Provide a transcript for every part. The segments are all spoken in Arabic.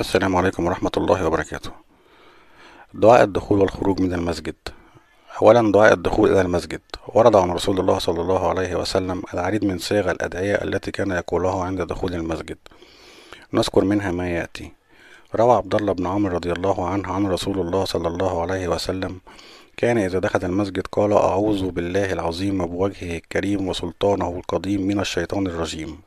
السلام عليكم ورحمة الله وبركاته دعاء الدخول والخروج من المسجد أولا دعاء الدخول إلى المسجد ورد عن رسول الله صلى الله عليه وسلم العديد من صيغ الأدعية التي كان يقولها عند دخول المسجد نذكر منها ما يأتي روى عبد الله بن عمر رضي الله عنه عن رسول الله صلى الله عليه وسلم كان إذا دخل المسجد قال أعوذ بالله العظيم وبوجهه الكريم وسلطانه القديم من الشيطان الرجيم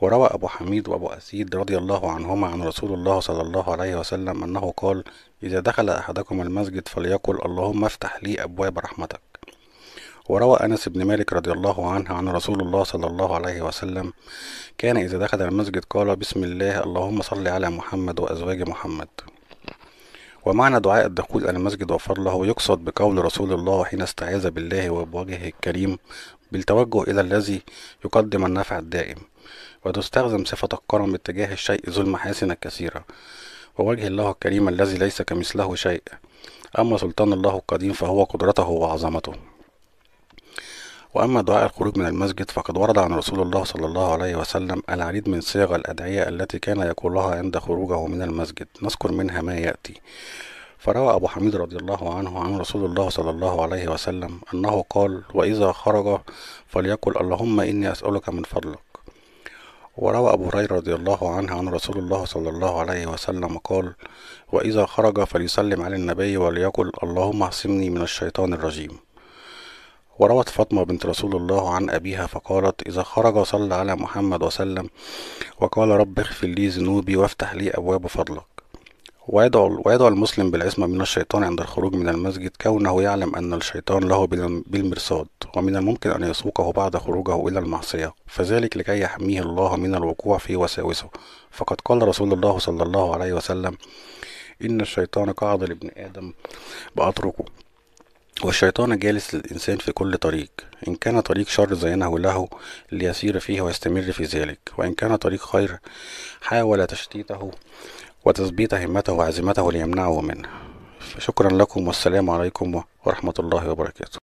وروى أبو حميد وأبو أسيد رضي الله عنهما عن رسول الله صلى الله عليه وسلم أنه قال إذا دخل أحدكم المسجد فليقل اللهم افتح لي أبواب رحمتك وروى أنس بن مالك رضي الله عنه عن رسول الله صلى الله عليه وسلم كان إذا دخل المسجد قال بسم الله اللهم صل على محمد وأزواج محمد ومعنى دعاء الدخول إلى المسجد وفر له يقصد بقول رسول الله حين استعاذ بالله وبوجهه الكريم بالتوجه إلى الذي يقدم النفع الدائم وتستخدم صفة الكرم اتجاه الشيء ذو المحاسن الكثيرة ووجه الله الكريم الذي ليس كمثله شيء أما سلطان الله القديم فهو قدرته وعظمته وأما دعاء الخروج من المسجد فقد ورد عن رسول الله صلى الله عليه وسلم العديد من صيغ الأدعية التي كان يقولها عند خروجه من المسجد نذكر منها ما يأتي فروى أبو حميد رضي الله عنه عن رسول الله صلى الله عليه وسلم أنه قال وإذا خرج فليقل اللهم إني أسألك من فضلك وروى أبو هريرة رضي الله عنه عن رسول الله صلى الله عليه وسلم قال وإذا خرج فليسلم على النبي وليقل اللهم اعصمني من الشيطان الرجيم وروت فاطمة بنت رسول الله عن أبيها فقالت إذا خرج صلى على محمد وسلم وقال رب اغفر لي ذنوبي وافتح لي أبواب فضلك ويدعو, ويدعو المسلم بالعصمة من الشيطان عند الخروج من المسجد كونه يعلم أن الشيطان له بالمرصاد ومن الممكن أن يسوقه بعد خروجه إلى المعصية فذلك لكي يحميه الله من الوقوع في وساوسه فقد قال رسول الله صلى الله عليه وسلم إن الشيطان قعد لابن آدم بأتركه والشيطان جالس للإنسان في كل طريق إن كان طريق شر زينه له ليسير فيه ويستمر في ذلك وإن كان طريق خير حاول تشتيته وتثبيت همته وعزيمته ليمنعه منه شكرا لكم والسلام عليكم ورحمة الله وبركاته